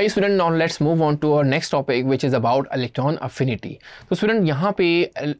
I student now let's move on to our next topic which is about electron affinity तो student यहाँ पे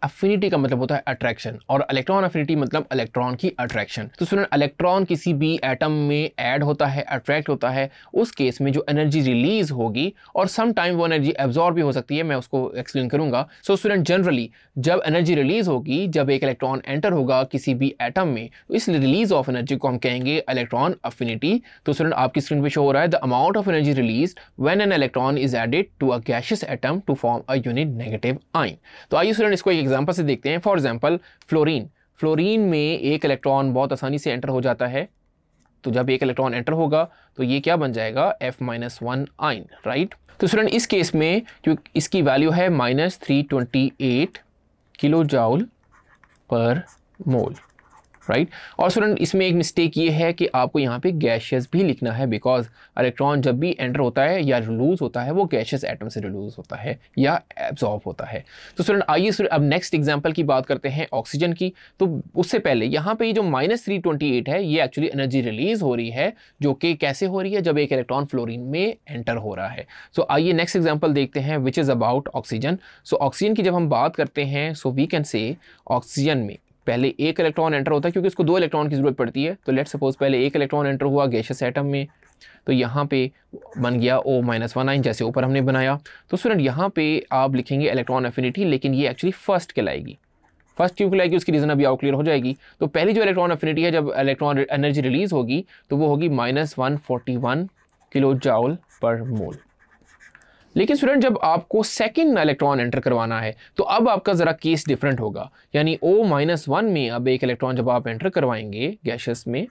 affinity का मतलब होता है अट्रैक्शन और इलेक्ट्रॉन अफिनिटी मतलब इलेक्ट्रॉन की अट्रैक्शन तो स्टूडेंट इलेक्ट्रॉन किसी भी एटम में ऐड होता है अट्रैक्ट होता है उस केस में जो एनर्जी रिलीज होगी और सम टाइम वो एनर्जी एब्जॉर्ब भी हो सकती है मैं उसको एक्सप्लेन करूँगा सो स्टूडेंट जनरली जब एनर्जी रिलीज होगी जब एक इलेक्ट्रॉन एंटर होगा किसी भी एटम में तो इस रिलीज ऑफ एनर्जी को हम कहेंगे इलेक्ट्रॉन अफिनिटी तो स्टूडेंट आपकी स्क्रीन पर शो हो रहा है the amount of energy release when an electron is added to a gaseous atom to form a unit negative ion. तो आइए स्टूडेंट इसको एक एग्जाम्पल से देखते हैं फॉर एग्जाम्पल फ्लोरिन फ्लोरिन में एक इलेक्ट्रॉन बहुत आसानी से एंटर हो जाता है तो जब एक इलेक्ट्रॉन एंटर होगा तो ये क्या बन जाएगा F minus one ion right तो स्टूडेंट इस केस में जो इसकी वैल्यू है minus three twenty eight kilo joule per mole right right? और स्टूडेंट इसमें एक मिस्टेक ये है कि आपको यहाँ पे गैशियस भी लिखना है बिकॉज इलेक्ट्रॉन जब भी एंटर होता है या रिलूज होता है वो गैशियस एटम से रिलूज होता है या एब्जॉर्व होता है तो स्टूडेंट आइए अब नेक्स्ट एग्जाम्पल की बात करते हैं ऑक्सीजन की तो उससे पहले यहाँ पे जो माइनस थ्री ट्वेंटी एट है ये एक्चुअली एनर्जी रिलीज हो रही है जो कि कैसे हो रही है जब एक इलेक्ट्रॉन फ्लोरिन में एंटर हो रहा है सो आइए नेक्स्ट एग्जाम्पल देखते हैं which is about oxygen so oxygen की जब हम बात करते हैं so we can say oxygen में पहले एक इलेक्ट्रॉन एंटर होता है क्योंकि इसको दो इलेक्ट्रॉन की ज़रूरत पड़ती है तो लेट सपोज पहले एक इलेक्ट्रॉन एंटर हुआ गैशियस एटम में तो यहाँ पे बन गया ओ माइनस वन आइन जैसे ऊपर हमने बनाया तो स्टूडेंट यहाँ पे आप लिखेंगे इलेक्ट्रॉन एफिनिटी लेकिन ये एक्चुअली फर्स्ट कहलाएगी फर्स्ट क्यों कहलाएगी उसकी रीज़न अभी आउट क्लियर हो जाएगी तो पहली जो इलेक्ट्रॉन एफिनिटी है जब इलेक्ट्रॉन एनर्जी रिलीज़ होगी तो वो होगी minus one forty one kilo joule per mole लेकिन स्टूडेंट जब आपको सेकेंड इलेक्ट्रॉन एंटर करवाना है तो अब आपका ज़रा केस डिफरेंट होगा यानी ओ माइनस वन में अब एक इलेक्ट्रॉन जब आप एंटर करवाएंगे गैशियस में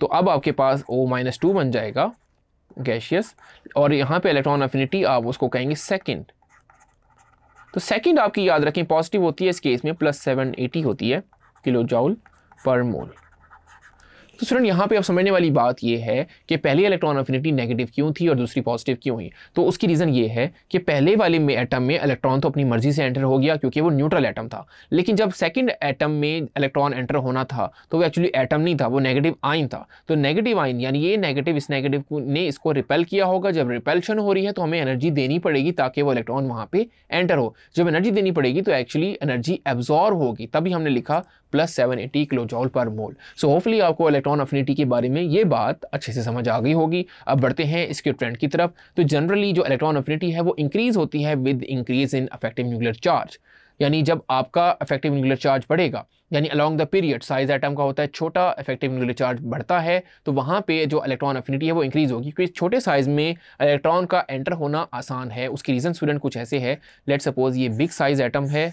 तो अब आपके पास ओ माइनस टू बन जाएगा गैशियस और यहाँ पे इलेक्ट्रॉन अफिनिटी आप उसको कहेंगे सेकेंड तो सेकेंड आपकी याद रखें पॉजिटिव होती है इस केस में प्लस सेवन एटी होती है किलो जाउल पर मोल तो स्टूडेंट यहाँ पे अब समझने वाली बात यह है कि पहली इलेक्ट्रॉन अफिनिटी नेगेटिव क्यों थी और दूसरी पॉजिटिव क्यों हुई तो उसकी रीज़न ये है कि पहले वाले में एटम में इलेक्ट्रॉन तो अपनी मर्जी से एंटर हो गया क्योंकि वो न्यूट्रल एटम था लेकिन जब सेकेंड एटम में इलेक्ट्रॉन एंटर होना था तो वो एक्चुअली एटम नहीं था वो नेगेटिव आइन था तो नेगेटिव आइन यानी ये नेगेटिव इस नेगेटिव ने इसको रिपेल किया होगा जब रिपेल्शन हो रही है तो हमें एनर्जी देनी पड़ेगी ताकि वो इलेक्ट्रॉन वहाँ पर एंटर हो जब एनर्जी देनी पड़ेगी तो एक्चुअली एनर्जी एब्जॉर्व होगी तभी हमने लिखा plus seven eighty kilojoule per mole so hopefully आपको इलेक्ट्रॉन अफिनिटी के बारे में ये बात अच्छे से समझ आ गई होगी अब बढ़ते हैं इसके ट्रेंड की तरफ तो जनरली जो इलेक्ट्रॉन अफिनिटी है वो इंक्रीज होती है with increase in effective nuclear charge यानी जब आपका इफेक्टिव न्यूक्लियर चार्ज बढ़ेगा यानी along the period size atom का होता है छोटा इफेक्टिव न्यूक्लियर चार्ज बढ़ता है तो वहाँ पे जो इलेक्ट्रॉन अफिनिटी है वो इंक्रीज होगी क्योंकि छोटे साइज में इलेक्ट्रॉन का एंटर होना आसान है उसकी रीज़न स्टूडेंट कुछ ऐसे है लेट सपोज ये बिग साइज एटम है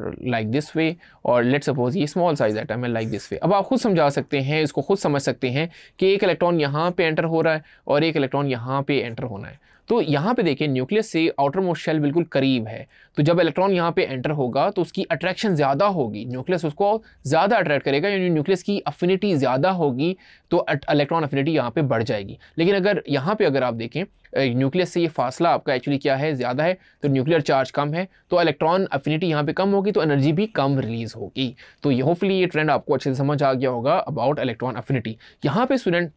लाइक दिस वे और लेट सपोज ये स्मॉल साइज एटम है लाइक दिस वे अब आप खुद समझा सकते हैं इसको खुद समझ सकते हैं कि एक इलेक्ट्रॉन यहाँ पे एंटर हो रहा है और एक इलेक्ट्रॉन यहाँ पे एंटर होना है तो यहाँ पे देखिए न्यूक्लियस से आउटर मोस्ट शेल बिल्कुल करीब है तो जब इलेक्ट्रॉन यहाँ पे एंटर होगा तो उसकी अट्रैक्शन ज़्यादा होगी न्यूक्लियस उसको ज़्यादा अट्रैक्ट करेगा यानी न्यूक्लियस की अफिनिटी ज़्यादा होगी तो इलेक्ट्रॉन अफिनिटी यहाँ पर बढ़ जाएगी लेकिन अगर यहाँ पर अगर आप देखें न्यूक्लियस से ये फासला आपका एक्चुअली क्या है ज़्यादा है तो न्यूक्लियर चार्ज कम है तो इलेक्ट्रॉन अफिनिटी यहाँ पे कम होगी तो एनर्जी भी कम रिलीज होगी तो होपफुली ये ट्रेंड आपको अच्छे से समझ आ गया होगा अबाउट इलेक्ट्रॉन अफिनिटी यहाँ पे स्टूडेंट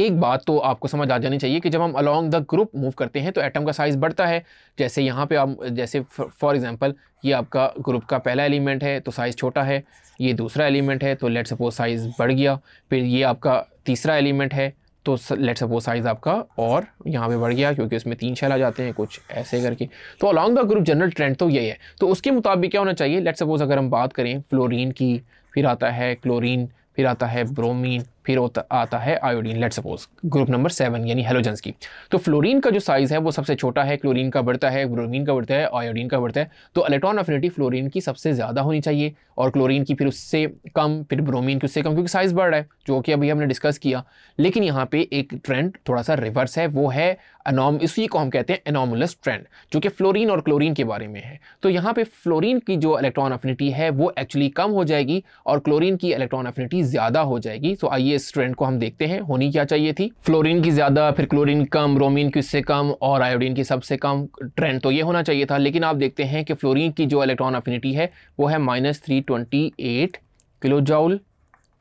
एक बात तो आपको समझ आ जानी चाहिए कि जब हम अलोंग द ग्रुप मूव करते हैं तो एटम का साइज़ बढ़ता है जैसे यहाँ पे आप जैसे फॉर एग्जांपल ये आपका ग्रुप का पहला एलिमेंट है तो साइज़ छोटा है ये दूसरा एलिमेंट है तो लेट सपोज साइज़ बढ़ गया फिर ये आपका तीसरा एलिमेंट है तो लेट सपोज साइज़ आपका और यहाँ पे बढ़ गया क्योंकि उसमें तीन शैल आ जाते हैं कुछ ऐसे करके तो along the group general trend तो यही है तो उसके मुताबिक क्या होना चाहिए लेट सपोज अगर हम बात करें फ्लोरिन की फिर आता है क्लोरीन फिर आता है ब्रोमीन फिर आता है iodine let suppose group number seven यानी हेलोजेंस की तो फ्लोरीन का जो साइज़ है वो सबसे छोटा है क्लोरीन का बढ़ता है ब्रोमीन का बढ़ता है आयोडीन का बढ़ता है तो इलेक्ट्रॉन अफिनिटी फ्लोरीन की सबसे ज़्यादा होनी चाहिए और क्लोरीन की फिर उससे कम फिर ब्रोमीन की उससे कम क्योंकि साइज़ बढ़ रहा है जो कि अभी हमने डिस्कस किया लेकिन यहाँ पर एक ट्रेंड थोड़ा सा रिवर्स है वो है अनोम इसी को हम कहते हैं एनोमलस ट्रेंड जो कि फ्लोरीन और क्लोरीन के बारे में है तो यहाँ पे फ्लोरीन की जो इलेक्ट्रॉन अफिनिटी है वो एक्चुअली कम हो जाएगी और क्लोरीन की इलेक्ट्रॉन अफिनिटी ज़्यादा हो जाएगी तो आइए चाहिए इस ट्रेंड को हम देखते हैं होनी क्या चाहिए थी फ्लोरीन की ज़्यादा फिर क्लोरीन कम रोमीन की उससे कम और आयोडीन की सबसे कम ट्रेंड तो ये होना चाहिए था लेकिन आप देखते हैं कि फ्लोरीन की जो इलेक्ट्रॉन अफिनिटी है वो है minus three twenty eight kilo joule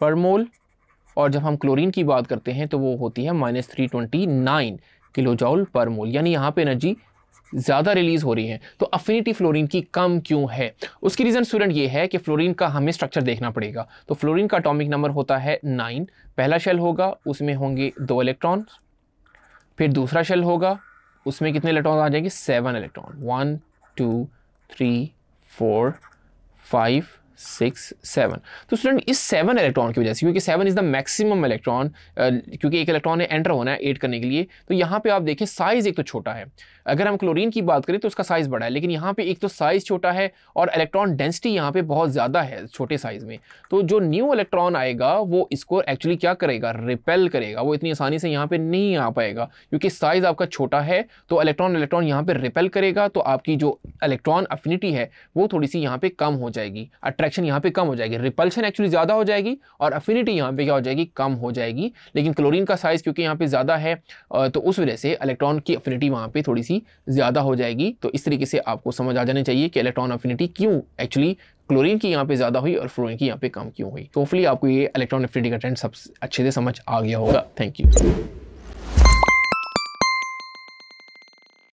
per mole और जब हम क्लोरीन की बात करते हैं तो वो होती है minus three twenty nine kilo joule per mole यानी यहाँ पे एनर्जी ज़्यादा रिलीज हो रही है तो अफिनिटी फ्लोरीन की कम क्यों है उसकी रीज़न स्टूडेंट ये है कि फ्लोरीन का हमें स्ट्रक्चर देखना पड़ेगा तो फ्लोरीन का अटोमिक नंबर होता है नाइन पहला शेल होगा उसमें होंगे दो इलेक्ट्रॉन फिर दूसरा शेल होगा उसमें कितने इलेक्ट्रॉन आ जाएंगे seven electron one two three four five six seven तो स्टूडेंट इस सेवन इलेक्ट्रॉन की वजह से क्योंकि seven is the maximum electron क्योंकि एक इलेक्ट्रॉन ने एंटर होना है एड करने के लिए तो यहाँ पे आप देखें साइज़ एक तो छोटा है अगर हम क्लोरीन की बात करें तो उसका साइज़ बड़ा है लेकिन यहाँ पे एक तो साइज़ छोटा है और इलेक्ट्रॉन डेंसिटी यहाँ पे बहुत ज़्यादा है छोटे साइज़ में तो जो न्यू इलेक्ट्रॉन आएगा वो इसको एक्चुअली क्या करेगा रिपेल करेगा वो इतनी आसानी से यहाँ पर नहीं आ पाएगा क्योंकि साइज़ आपका छोटा है तो इलेक्ट्रॉन इलेक्ट्रॉन यहाँ पर रिपेल करेगा तो आपकी जो इलेक्ट्रॉन अफिनिटी है वो थोड़ी सी यहाँ पर कम हो जाएगी अट्रैक्शन यहाँ पे कम हो जाएगी रिपल्शन एक्चुअली ज़्यादा हो जाएगी और अफिनिटी यहाँ पे क्या हो जाएगी कम हो जाएगी लेकिन क्लोरीन का साइज़ क्योंकि यहाँ पे ज़्यादा है तो उस वजह से इलेक्ट्रॉन की अफिनिटी वहाँ पे थोड़ी सी ज़्यादा हो जाएगी तो इस तरीके से आपको समझ आ जाना चाहिए कि इलेक्ट्रॉन अफिनिटी क्यों एक्चुअली क्लोरीन की यहाँ पे ज़्यादा हुई और फ्लोरीन की यहाँ पे कम क्यों हुई तो होपफुली आपको ये इलेक्ट्रॉन अफिनिटी का ट्रेंड सब अच्छे से समझ आ गया होगा थैंक यू